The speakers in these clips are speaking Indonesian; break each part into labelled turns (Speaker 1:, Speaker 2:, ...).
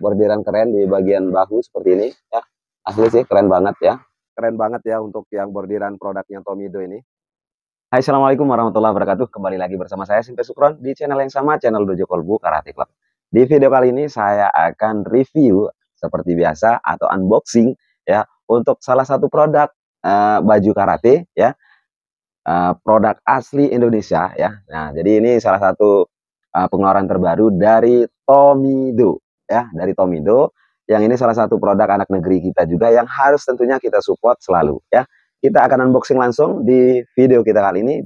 Speaker 1: bordiran keren di bagian bahu seperti ini ya. Asli sih keren banget ya. Keren banget ya untuk yang bordiran produknya Tomido ini. Hai, Assalamualaikum warahmatullahi wabarakatuh. Kembali lagi bersama saya Simpe Sukron di channel yang sama, channel Dojo Kolbu Karate Club. Di video kali ini saya akan review seperti biasa atau unboxing ya untuk salah satu produk uh, baju karate ya. Uh, produk asli Indonesia ya. Nah, jadi ini salah satu uh, pengeluaran terbaru dari Tomido ya dari Tomido yang ini salah satu produk anak negeri kita juga yang harus tentunya kita support selalu ya. Kita akan unboxing langsung di video kita kali ini.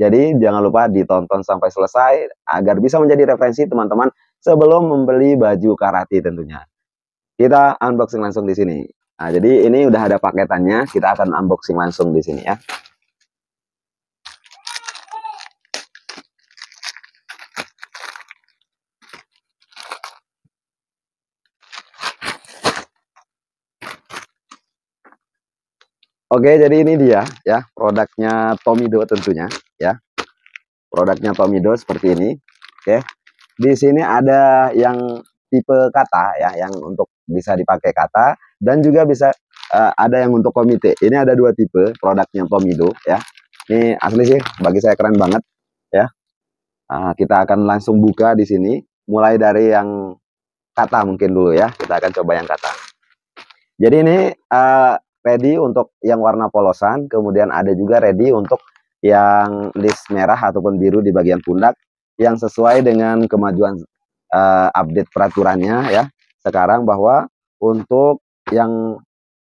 Speaker 1: Jadi jangan lupa ditonton sampai selesai agar bisa menjadi referensi teman-teman sebelum membeli baju karate tentunya. Kita unboxing langsung di sini. Nah, jadi ini udah ada paketannya, kita akan unboxing langsung di sini ya. Oke, jadi ini dia ya produknya Tomido tentunya ya. Produknya Tomido seperti ini. Oke. Di sini ada yang tipe kata ya yang untuk bisa dipakai kata dan juga bisa uh, ada yang untuk komite. Ini ada dua tipe produknya Tomido ya. Ini asli sih bagi saya keren banget ya. Uh, kita akan langsung buka di sini mulai dari yang kata mungkin dulu ya. Kita akan coba yang kata. Jadi ini uh, ready untuk yang warna polosan, kemudian ada juga ready untuk yang list merah ataupun biru di bagian pundak yang sesuai dengan kemajuan uh, update peraturannya ya. Sekarang bahwa untuk yang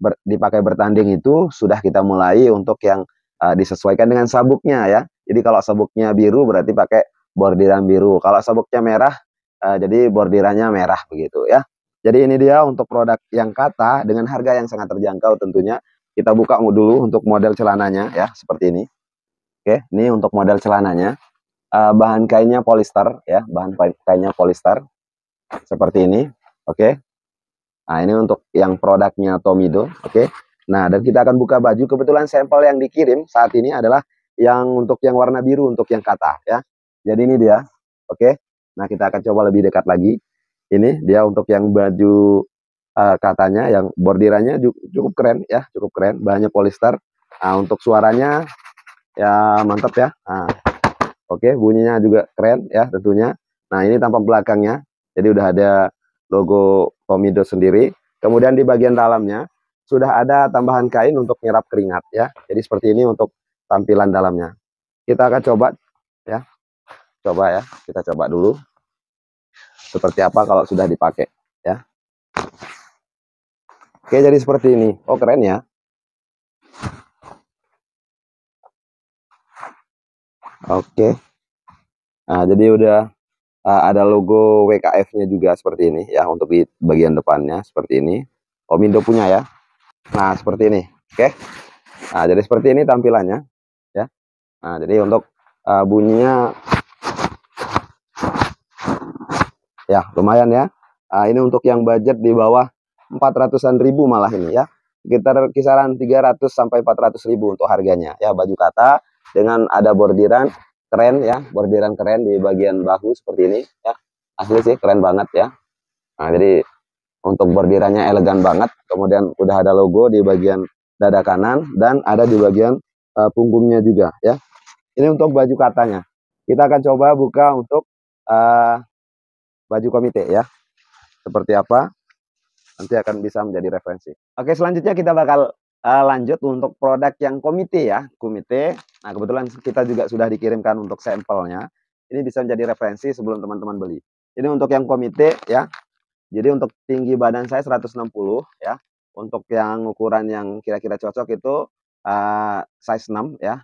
Speaker 1: ber, dipakai bertanding itu sudah kita mulai untuk yang uh, disesuaikan dengan sabuknya ya. Jadi kalau sabuknya biru berarti pakai bordiran biru. Kalau sabuknya merah uh, jadi bordirannya merah begitu ya. Jadi ini dia untuk produk yang kata dengan harga yang sangat terjangkau tentunya. Kita buka dulu untuk model celananya ya seperti ini. Oke, ini untuk model celananya. Eh, bahan kainnya polister ya, bahan kainnya polister. seperti ini. Oke. Nah, ini untuk yang produknya Tomido, oke. Nah, dan kita akan buka baju. Kebetulan sampel yang dikirim saat ini adalah yang untuk yang warna biru untuk yang kata ya. Jadi ini dia. Oke. Nah, kita akan coba lebih dekat lagi ini dia untuk yang baju uh, katanya yang bordirannya cukup keren ya cukup keren bahannya polyester nah, untuk suaranya ya mantap ya nah, oke okay, bunyinya juga keren ya tentunya nah ini tampak belakangnya jadi udah ada logo Tomido sendiri kemudian di bagian dalamnya sudah ada tambahan kain untuk nyerap keringat ya jadi seperti ini untuk tampilan dalamnya kita akan coba ya coba ya kita coba dulu seperti apa kalau sudah dipakai ya. Oke, jadi seperti ini. Oh, keren ya. Oke. Nah, jadi udah uh, ada logo WKF-nya juga seperti ini ya untuk di bagian depannya seperti ini. Omindo punya ya. Nah, seperti ini. Oke. Nah, jadi seperti ini tampilannya ya. Nah, jadi untuk uh, bunyinya Ya, lumayan ya. Nah, ini untuk yang budget di bawah 400-an ribu malah ini ya. Sekitar kisaran 300 sampai 400 ribu untuk harganya. Ya, baju kata dengan ada bordiran keren ya, bordiran keren di bagian bahu seperti ini ya. Asli sih keren banget ya. Nah, jadi untuk bordirannya elegan banget. Kemudian udah ada logo di bagian dada kanan dan ada di bagian uh, punggungnya juga ya. Ini untuk baju katanya. Kita akan coba buka untuk uh, baju komite ya. Seperti apa? Nanti akan bisa menjadi referensi. Oke, selanjutnya kita bakal uh, lanjut untuk produk yang komite ya, komite. Nah, kebetulan kita juga sudah dikirimkan untuk sampelnya. Ini bisa menjadi referensi sebelum teman-teman beli. Ini untuk yang komite ya. Jadi untuk tinggi badan saya 160 ya. Untuk yang ukuran yang kira-kira cocok itu uh, size 6 ya.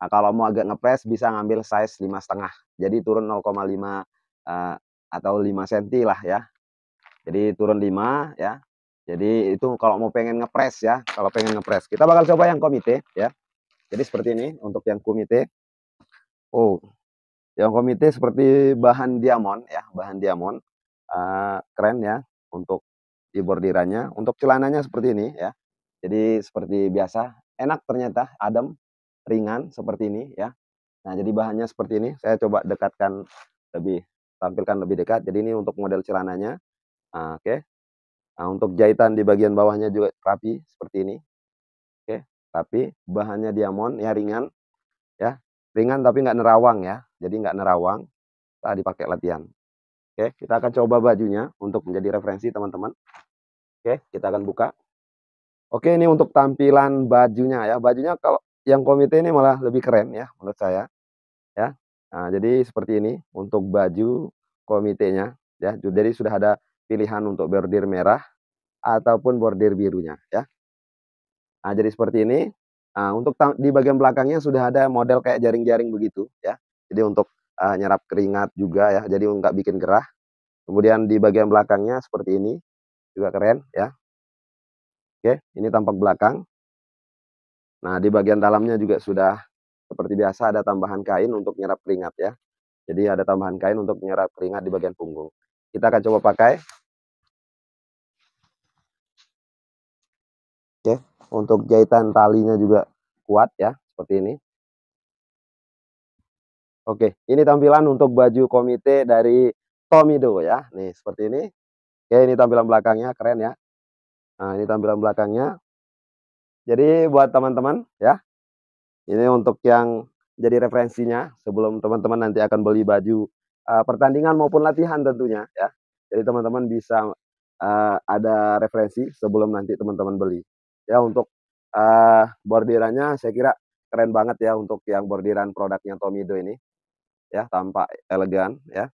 Speaker 1: Nah, kalau mau agak ngepres bisa ngambil size lima setengah. Jadi turun 0,5 uh, atau 5 cm lah ya. Jadi turun 5 ya. Jadi itu kalau mau pengen ngepres ya, kalau pengen ngepres. Kita bakal coba yang komite ya. Jadi seperti ini untuk yang komite. Oh, yang komite seperti bahan diamond ya, bahan diamond. Uh, keren ya untuk di bordirannya. Untuk celananya seperti ini ya. Jadi seperti biasa, enak ternyata, adem, ringan seperti ini ya. Nah, jadi bahannya seperti ini. Saya coba dekatkan lebih tampilkan lebih dekat. Jadi ini untuk model celananya. Nah, Oke. Okay. Nah, untuk jahitan di bagian bawahnya juga rapi seperti ini. Oke, okay. tapi bahannya diamond ya ringan ya. Ringan tapi nggak nerawang ya. Jadi nggak nerawang. Tadi dipakai latihan. Oke, okay. kita akan coba bajunya untuk menjadi referensi teman-teman. Oke, kita akan buka. Oke, ini untuk tampilan bajunya ya. Bajunya kalau yang komite ini malah lebih keren ya menurut saya. Ya, Nah, jadi seperti ini untuk baju komitenya ya. Jadi sudah ada pilihan untuk bordir merah ataupun bordir birunya ya. Nah, jadi seperti ini. Nah, untuk di bagian belakangnya sudah ada model kayak jaring-jaring begitu ya. Jadi untuk uh, nyerap keringat juga ya. Jadi nggak bikin gerah. Kemudian di bagian belakangnya seperti ini juga keren ya. Oke, ini tampak belakang. Nah, di bagian dalamnya juga sudah seperti biasa ada tambahan kain untuk nyerap keringat ya. Jadi ada tambahan kain untuk nyerap keringat di bagian punggung. Kita akan coba pakai. Oke, untuk jahitan talinya juga kuat ya, seperti ini. Oke, ini tampilan untuk baju komite dari Tomido ya. Nih, seperti ini. Oke, ini tampilan belakangnya, keren ya. Nah, ini tampilan belakangnya. Jadi buat teman-teman ya, ini untuk yang jadi referensinya sebelum teman-teman nanti akan beli baju uh, pertandingan maupun latihan tentunya ya. Jadi teman-teman bisa uh, ada referensi sebelum nanti teman-teman beli. Ya untuk uh, bordirannya saya kira keren banget ya untuk yang bordiran produknya Tomido ini. Ya, tampak elegan ya.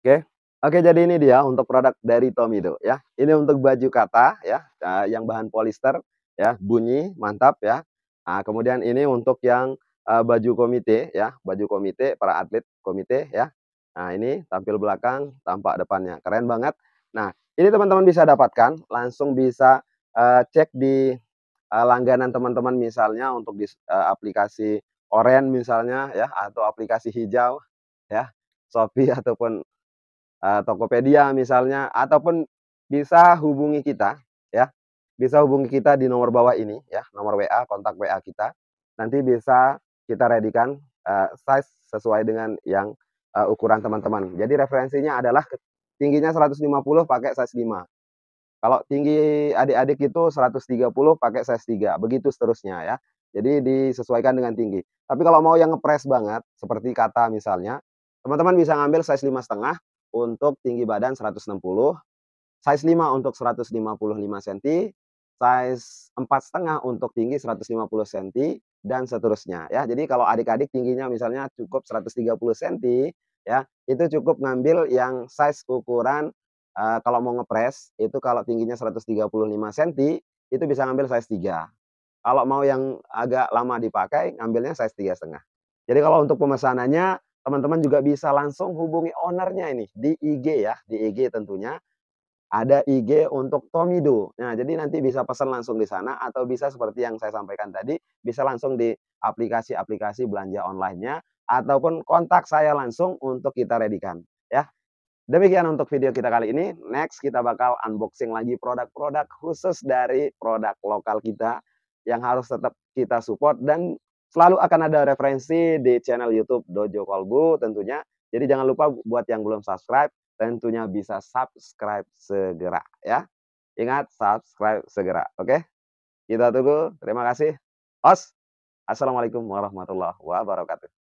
Speaker 1: Oke. Oke, jadi ini dia untuk produk dari Tomido ya. Ini untuk baju kata ya, yang bahan polister ya, bunyi mantap ya. Nah, kemudian ini untuk yang uh, baju komite ya, baju komite para atlet komite ya. Nah, ini tampil belakang, tampak depannya. Keren banget. Nah, ini teman-teman bisa dapatkan, langsung bisa uh, cek di uh, langganan teman-teman misalnya untuk di uh, aplikasi Oren misalnya ya atau aplikasi hijau ya, Shopee ataupun uh, Tokopedia misalnya ataupun bisa hubungi kita bisa hubungi kita di nomor bawah ini ya, nomor WA, kontak WA kita. Nanti bisa kita redikan uh, eh, size sesuai dengan yang uh, ukuran teman-teman. Jadi referensinya adalah tingginya 150 pakai size 5. Kalau tinggi adik-adik itu 130 pakai size 3, begitu seterusnya ya. Jadi disesuaikan dengan tinggi. Tapi kalau mau yang ngepres banget, seperti kata misalnya, teman-teman bisa ngambil size lima setengah untuk tinggi badan 160, size 5 untuk 155 cm, size empat setengah untuk tinggi 150 cm dan seterusnya ya. Jadi kalau adik-adik tingginya misalnya cukup 130 cm ya, itu cukup ngambil yang size ukuran uh, kalau mau ngepres itu kalau tingginya 135 cm itu bisa ngambil size 3. Kalau mau yang agak lama dipakai ngambilnya size tiga setengah. Jadi kalau untuk pemesanannya teman-teman juga bisa langsung hubungi ownernya ini di IG ya, di IG tentunya ada IG untuk Tomido. Nah, jadi nanti bisa pesan langsung di sana atau bisa seperti yang saya sampaikan tadi, bisa langsung di aplikasi-aplikasi belanja online-nya ataupun kontak saya langsung untuk kita redikan, ya. Demikian untuk video kita kali ini. Next kita bakal unboxing lagi produk-produk khusus dari produk lokal kita yang harus tetap kita support dan selalu akan ada referensi di channel YouTube Dojo Kolbu tentunya. Jadi jangan lupa buat yang belum subscribe tentunya bisa subscribe segera ya. Ingat subscribe segera, oke? Kita tunggu. Terima kasih. Os. Assalamualaikum warahmatullahi wabarakatuh.